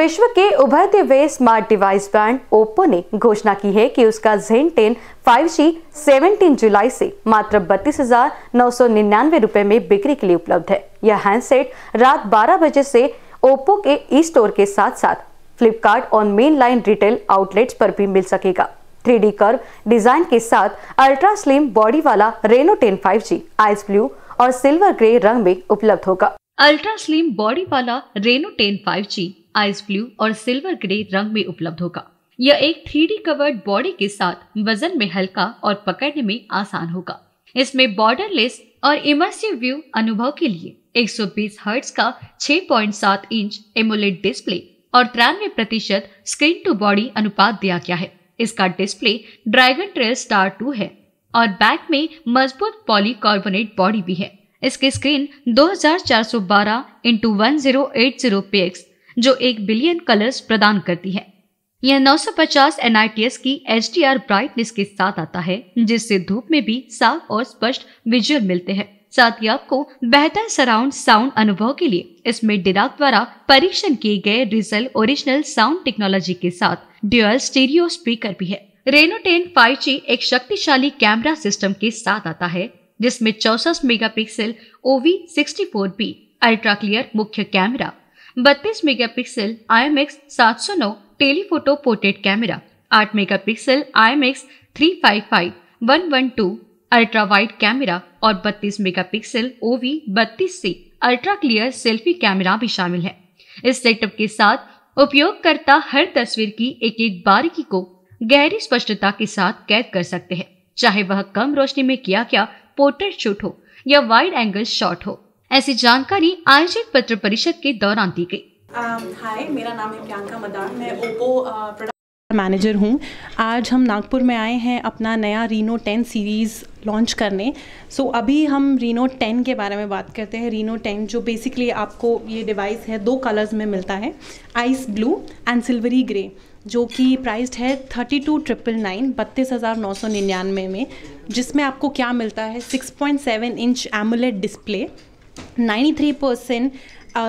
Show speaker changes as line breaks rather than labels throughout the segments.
विश्व के उभरते हुए स्मार्ट डिवाइस ब्रांड ओप्पो ने घोषणा की है कि उसका जेन ten five G seventeen July से मात्र बत्तीस हजार नौ सौ निन्यानवे रूपए में बिक्री के लिए उपलब्ध है यह हैंडसेट रात 12 बजे से ओप्पो के ई स्टोर के साथ साथ फ्लिपकार्ट और मेन लाइन रिटेल आउटलेट्स पर भी मिल सकेगा थ्री डी कर्व डिजाइन के साथ अल्ट्रा स्लिम बॉडी वाला Reno ten five G ice blue और सिल्वर ग्रे रंग में उपलब्ध होगा अल्ट्रा स्लिम बॉडी वाला Reno ten five G ice blue और सिल्वर ग्रे रंग में उपलब्ध होगा यह एक थ्री कवर्ड बॉडी के साथ वजन में हल्का और पकड़ने में आसान होगा इसमें बॉर्डरलेस और इमर्सिव व्यू अनुभव के लिए 120 हर्ट्ज का 6.7 इंच एमोलेट डिस्प्ले और तिरानवे प्रतिशत स्क्रीन टू बॉडी अनुपात दिया गया है इसका display dragon trail star two है और बैक में मजबूत पॉलीकार्बोनेट बॉडी भी है इसकी स्क्रीन 2412 हजार चार सौ बारह into one zero eight zero जो एक बिलियन कलर्स प्रदान करती है यह 950 एस की एच ब्राइटनेस के साथ आता है जिससे धूप में भी साफ और स्पष्ट विजुअल मिलते हैं साथ ही आपको बेहतर सराउंड साउंड अनुभव के लिए इसमें डिराक द्वारा परीक्षण किए गए रिजल ओरिजिनल साउंड टेक्नोलॉजी के साथ ड्यूअल स्टीरियो स्पीकर भी है रेनो टेन फाइव जी एक शक्तिशाली कैमरा सिस्टम के साथ आता है जिसमें चौसठ megapixel OV sixty four B ultra clear मुख्य कैमरा बत्तीस megapixel I M X सात सौ नौ टेलीफोटो पोर्ट्रेट कैमरा आठ megapixel I M X three five five one one two ultra wide camera और pixel O V बत्तीस से ultra clear selfie camera भी शामिल है इस सेटअप के साथ उपयोगकर्ता हर तस्वीर की एक एक बारीकी को गहरी स्पष्टता के साथ कैद कर सकते हैं चाहे वह कम रोशनी में किया गया पोर्ट्रेट शूट हो या वाइड एंगल शॉट हो ऐसी जानकारी आयोजित पत्र परिषद के दौरान दी गयी
हाय um, मेरा नाम मदान मैं ओप्पो प्रोडक्ट uh, मैनेजर हूँ आज हम नागपुर में आए हैं अपना नया रीनो 10 सीरीज़ लॉन्च करने सो so, अभी हम रीनो 10 के बारे में बात करते हैं रीनो 10 जो बेसिकली आपको ये डिवाइस है दो कलर्स में मिलता है ice blue and silvery grey जो कि प्राइस्ड है थर्टी टू ट्रिपल नाइन बत्तीस हज़ार नौ सौ निन्यानवे में जिसमें आपको क्या मिलता है seven inch AMOLED display 93 percent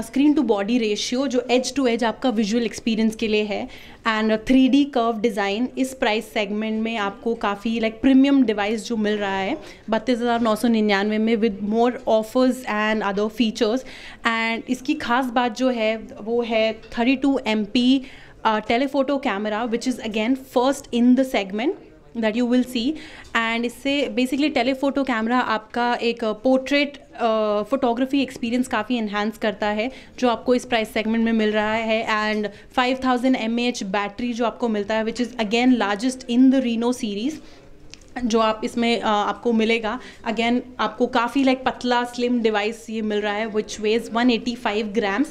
screen to body ratio जो एज टू एज आपका विजुअल एक्सपीरियंस के लिए है and three D curve design इस प्राइस सेगमेंट में आपको काफ़ी लाइक प्रीमियम डिवाइस जो मिल रहा है बत्तीस हज़ार नौ सौ निन्यानवे में with more offers and other features and इसकी खास बात जो है वो है thirty two M P telephoto camera which is again first in the segment that you will see and इससे बेसिकली टेलीफोटो कैमरा आपका एक पोर्ट्रेट फोटोग्राफी एक्सपीरियंस काफ़ी इन्हांस करता है जो आपको इस प्राइस सेगमेंट में मिल रहा है एंड 5000 थाउजेंड बैटरी जो आपको मिलता है which is again largest in the Reno series जो आप इसमें आ, आपको मिलेगा अगेन आपको काफ़ी लाइक पतला स्लिम डिवाइस ये मिल रहा है which weighs 185 grams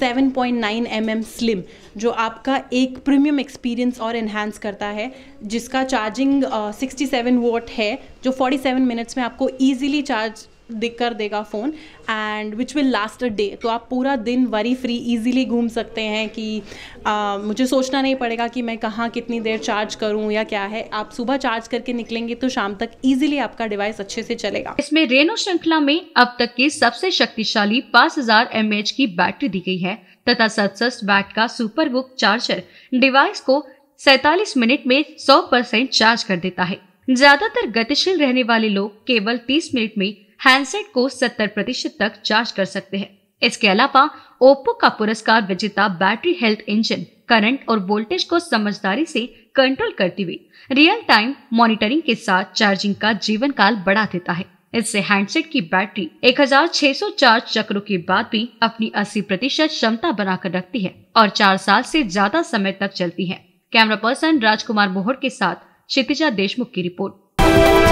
seven M slim जो आपका एक प्रीमियम एक्सपीरियंस और इन्हांस करता है जिसका चार्जिंग आ, 67 वोट है जो 47 मिनट्स में आपको ईजिली चार्ज कर देगा phone and which will last a day तो आप पूरा दिन वरी फ्री इजीली घूम सकते हैं कि आ, मुझे सोचना नहीं पड़ेगा कि मैं कहाँ कितनी देर चार्ज करूँ या क्या है आप सुबह चार्ज करके निकलेंगे
तो शाम तक इजीली आपका डिवाइस अच्छे से चलेगा इसमें रेनो श्रृंखला में अब तक की सबसे शक्तिशाली पाँच हजार की बैटरी दी गई है तथा सतसठ वैट का सुपर बुक चार्जर डिवाइस को सैतालीस मिनट में सौ परसेंट चार्ज कर देता है ज्यादातर गतिशील रहने वाले लोग केवल 30 मिनट में हैंडसेट को 70 प्रतिशत तक चार्ज कर सकते हैं इसके अलावा ओप्पो का पुरस्कार विजेता बैटरी हेल्थ इंजन करंट और वोल्टेज को समझदारी से कंट्रोल करते हुए रियल टाइम मॉनिटरिंग के साथ चार्जिंग का जीवन काल बढ़ा देता है इससे हैंडसेट की बैटरी 1600 चार्ज चक्रों के बाद भी अपनी 80 प्रतिशत क्षमता बनाकर रखती है और चार साल से ज्यादा समय तक चलती है कैमरा पर्सन राजकुमार मोहर के साथ क्षितिजा देशमुख की रिपोर्ट